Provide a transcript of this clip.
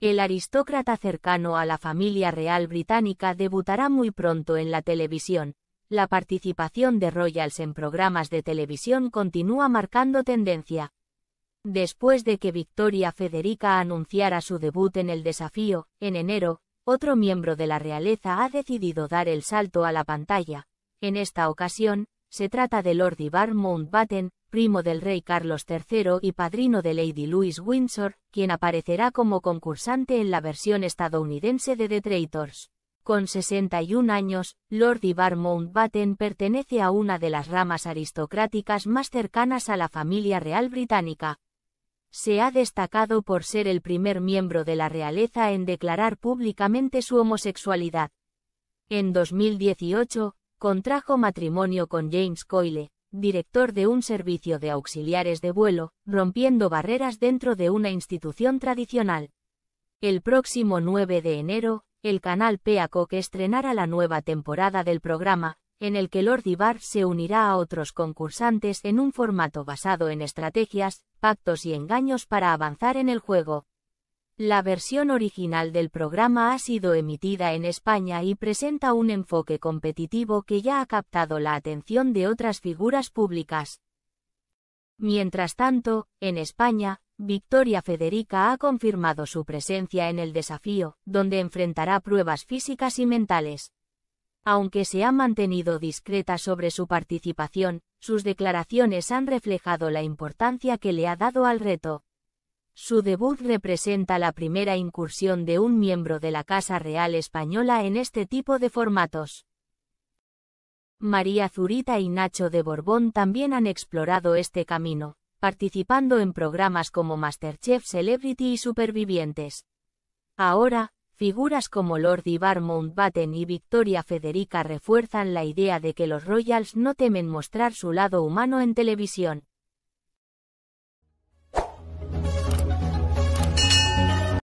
El aristócrata cercano a la familia real británica debutará muy pronto en la televisión. La participación de Royals en programas de televisión continúa marcando tendencia. Después de que Victoria Federica anunciara su debut en el desafío, en enero, otro miembro de la realeza ha decidido dar el salto a la pantalla. En esta ocasión, se trata de Lord Ivar Mountbatten, primo del rey Carlos III y padrino de Lady Louise Windsor, quien aparecerá como concursante en la versión estadounidense de The Traitors. Con 61 años, Lord Ivar Mountbatten pertenece a una de las ramas aristocráticas más cercanas a la familia real británica. Se ha destacado por ser el primer miembro de la realeza en declarar públicamente su homosexualidad. En 2018, contrajo matrimonio con James Coyle, director de un servicio de auxiliares de vuelo, rompiendo barreras dentro de una institución tradicional. El próximo 9 de enero, el canal Peacock estrenará la nueva temporada del programa, en el que Lord Ibar se unirá a otros concursantes en un formato basado en estrategias, pactos y engaños para avanzar en el juego. La versión original del programa ha sido emitida en España y presenta un enfoque competitivo que ya ha captado la atención de otras figuras públicas. Mientras tanto, en España, Victoria Federica ha confirmado su presencia en el desafío, donde enfrentará pruebas físicas y mentales. Aunque se ha mantenido discreta sobre su participación, sus declaraciones han reflejado la importancia que le ha dado al reto. Su debut representa la primera incursión de un miembro de la Casa Real Española en este tipo de formatos. María Zurita y Nacho de Borbón también han explorado este camino, participando en programas como Masterchef Celebrity y Supervivientes. Ahora, figuras como Lord Ivar Mountbatten y Victoria Federica refuerzan la idea de que los Royals no temen mostrar su lado humano en televisión.